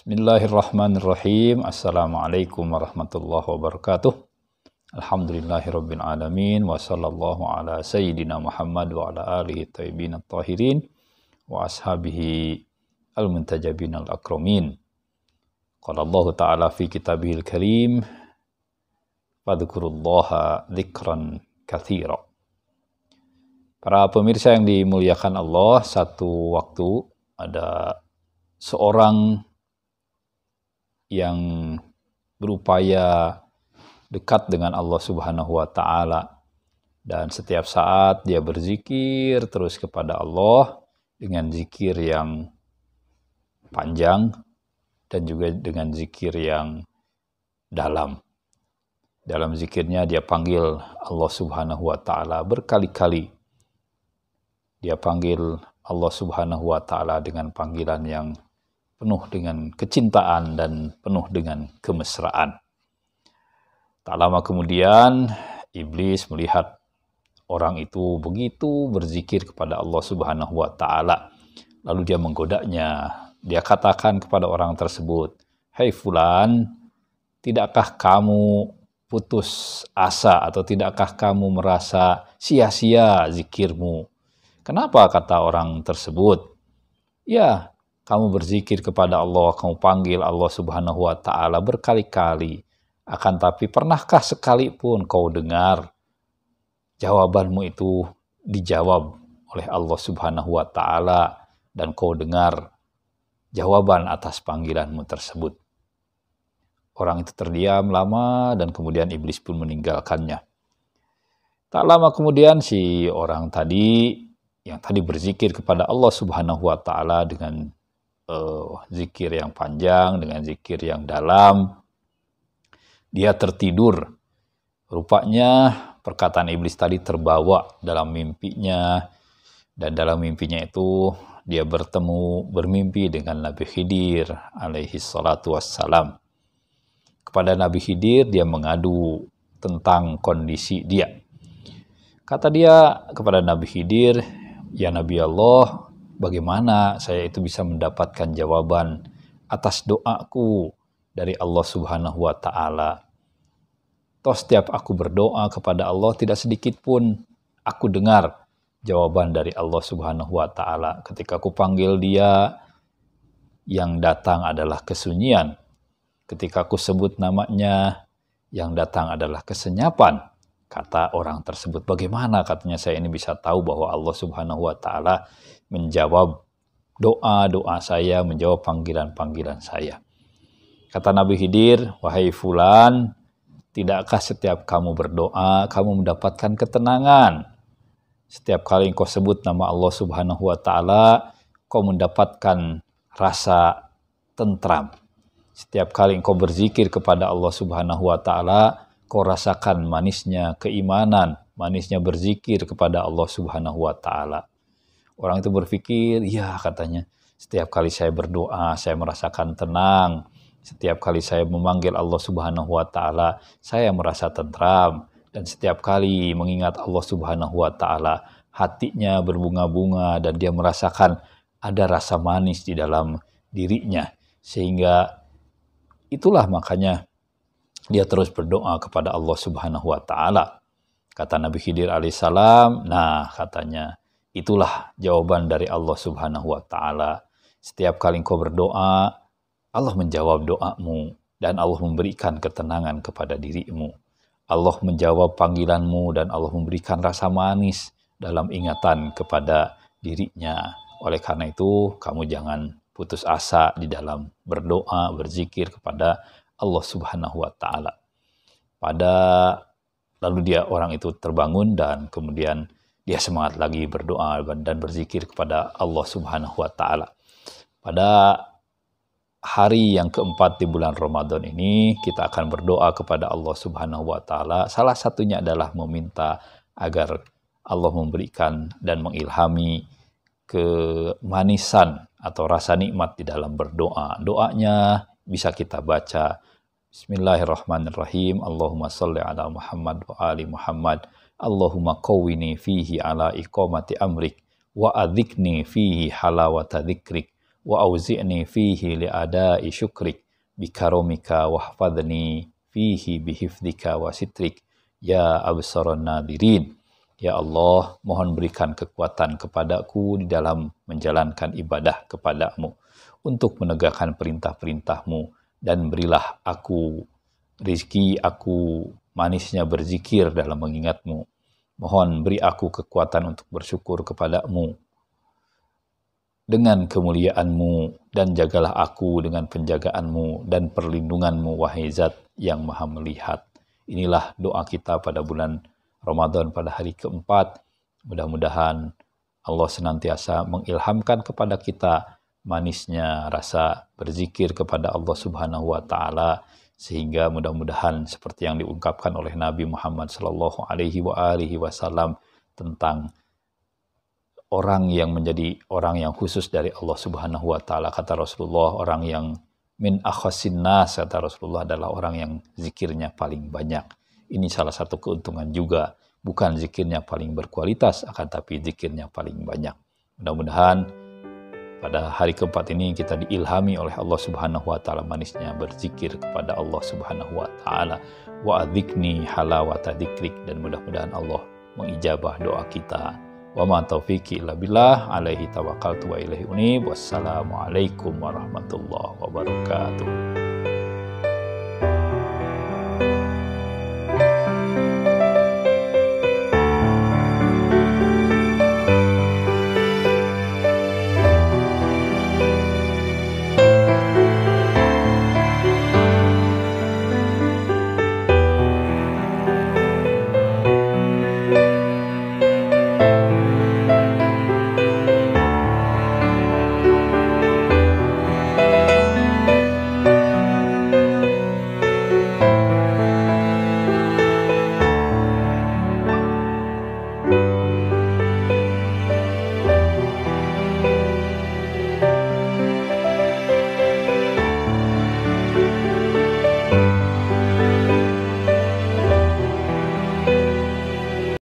Bismillahirrahmanirrahim. Assalamualaikum warahmatullahi wabarakatuh. Alhamdulillahirabbil alamin wa sallallahu ala sayyidina Muhammad wa ala alihi tayyibin at-tahirin wa ashabihi almuntajabin al-akramin. Qala Allah ta'ala fi kitabihil karim fadhkurullaha dzikran katsira. Para pemirsa yang dimuliakan Allah, satu waktu ada seorang yang berupaya dekat dengan Allah Subhanahu wa taala dan setiap saat dia berzikir terus kepada Allah dengan zikir yang panjang dan juga dengan zikir yang dalam. Dalam zikirnya dia panggil Allah Subhanahu wa taala berkali-kali. Dia panggil Allah Subhanahu wa taala dengan panggilan yang penuh dengan kecintaan dan penuh dengan kemesraan. Tak lama kemudian iblis melihat orang itu begitu berzikir kepada Allah Subhanahu wa taala. Lalu dia menggodanya. Dia katakan kepada orang tersebut, "Hai hey fulan, tidakkah kamu putus asa atau tidakkah kamu merasa sia-sia zikirmu?" Kenapa kata orang tersebut? Ya, kamu berzikir kepada Allah, kamu panggil Allah Subhanahu wa taala berkali-kali. Akan tapi pernahkah sekalipun kau dengar jawabanmu itu dijawab oleh Allah Subhanahu wa taala dan kau dengar jawaban atas panggilanmu tersebut. Orang itu terdiam lama dan kemudian iblis pun meninggalkannya. Tak lama kemudian si orang tadi yang tadi berzikir kepada Allah Subhanahu wa taala dengan uh, zikir yang panjang, dengan zikir yang dalam. Dia tertidur. Rupanya perkataan iblis tadi terbawa dalam mimpinya dan dalam mimpinya itu dia bertemu bermimpi dengan Nabi Khidir alaihi salatu wassalam. Kepada Nabi Khidir dia mengadu tentang kondisi dia. Kata dia kepada Nabi Khidir, "Ya Nabi Allah, bagaimana saya itu bisa mendapatkan jawaban atas doaku dari Allah Subhanahu wa taala. Toh setiap aku berdoa kepada Allah tidak sedikit pun aku dengar jawaban dari Allah Subhanahu wa taala. Ketika aku panggil dia yang datang adalah kesunyian. Ketika aku sebut namanya yang datang adalah kesenyapan kata orang tersebut. Bagaimana katanya saya ini bisa tahu bahwa Allah Subhanahu wa taala menjawab doa-doa saya, menjawab panggilan-panggilan saya. Kata Nabi hidir "Wahai fulan, tidakkah setiap kamu berdoa kamu mendapatkan ketenangan? Setiap kali engkau sebut nama Allah Subhanahu wa taala, kau mendapatkan rasa tentram. Setiap kali engkau berzikir kepada Allah Subhanahu wa taala, kau rasakan manisnya keimanan, manisnya berzikir kepada Allah Subhanahu wa taala. Orang itu berpikir, "Ya," katanya, "setiap kali saya berdoa, saya merasakan tenang. Setiap kali saya memanggil Allah Subhanahu wa taala, saya merasa tentram." Dan setiap kali mengingat Allah Subhanahu wa Ta'ala, hatinya berbunga-bunga dan dia merasakan ada rasa manis di dalam dirinya. Sehingga itulah makanya dia terus berdoa kepada Allah Subhanahu wa taala. Kata Nabi Khidir alaihissalam, nah katanya, itulah jawaban dari Allah Subhanahu wa taala. Setiap kali engkau berdoa, Allah menjawab doamu dan Allah memberikan ketenangan kepada dirimu. Allah menjawab panggilanmu dan Allah memberikan rasa manis dalam ingatan kepada dirinya. Oleh karena itu, kamu jangan putus asa di dalam berdoa, berzikir kepada Allah Subhanahu wa taala. Pada lalu dia orang itu terbangun dan kemudian dia semangat lagi berdoa dan berzikir kepada Allah Subhanahu wa taala. Pada hari yang keempat di bulan Ramadan ini kita akan berdoa kepada Allah Subhanahu wa taala. Salah satunya adalah meminta agar Allah memberikan dan mengilhami kemanisan atau rasa nikmat di dalam berdoa. Doanya bisa kita baca Bismillahirrahmanirrahim Allahumma salli ala Muhammad wa ali Muhammad Allahumma qawwini fihi ala iqamati amrik wa adzikni fihi halawata dhikrik wa auzi'ni fihi li'adai syukrik bikaromika wahfadni fihi bihifdika wa sitrik ya absaran nadirin Ya Allah, mohon berikan kekuatan kepadaku di dalam menjalankan ibadah kepadamu untuk menegakkan perintah-perintahmu dan berilah aku rizki aku manisnya berzikir dalam mengingatmu. Mohon beri aku kekuatan untuk bersyukur kepadamu dengan kemuliaanmu dan jagalah aku dengan penjagaanmu dan perlindunganmu wahai zat yang maha melihat. Inilah doa kita pada bulan Ramadan pada hari keempat. Mudah-mudahan Allah senantiasa mengilhamkan kepada kita manisnya rasa berzikir kepada Allah Subhanahu wa taala sehingga mudah-mudahan seperti yang diungkapkan oleh Nabi Muhammad sallallahu alaihi wa alihi wasallam tentang orang yang menjadi orang yang khusus dari Allah Subhanahu wa taala kata Rasulullah orang yang min akhasin nas kata Rasulullah adalah orang yang zikirnya paling banyak ini salah satu keuntungan juga. Bukan zikirnya paling berkualitas, akan tapi zikirnya paling banyak. Mudah-mudahan pada hari keempat ini kita diilhami oleh Allah Subhanahu wa taala manisnya berzikir kepada Allah Subhanahu wa taala. Wa adzikni halawata dzikrik dan mudah-mudahan Allah mengijabah doa kita. Wa ma taufiqi illa billah alaihi tawakkaltu wa ilaihi unib. Wassalamualaikum warahmatullahi wabarakatuh. Música